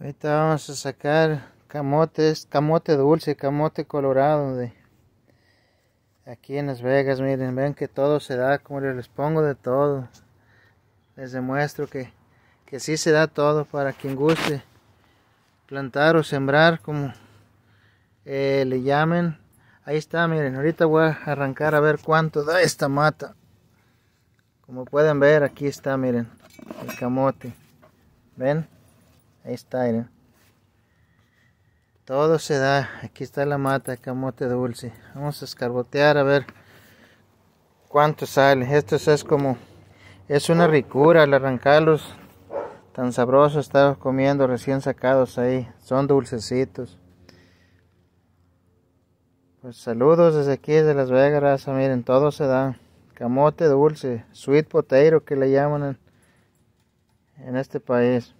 Ahorita vamos a sacar camotes, camote dulce, camote colorado de aquí en Las Vegas. Miren, ven que todo se da, como les pongo de todo. Les demuestro que, que sí se da todo para quien guste plantar o sembrar, como eh, le llamen. Ahí está, miren, ahorita voy a arrancar a ver cuánto da esta mata. Como pueden ver, aquí está, miren, el camote. ¿Ven? Ahí está, ¿no? Todo se da. Aquí está la mata de camote dulce. Vamos a escarbotear a ver cuánto sale. Esto es como... Es una ricura al arrancarlos. Tan sabroso estar comiendo recién sacados ahí. Son dulcecitos. Pues saludos desde aquí, desde Las Vegas, Miren, todo se da. Camote dulce, sweet potato que le llaman en este país.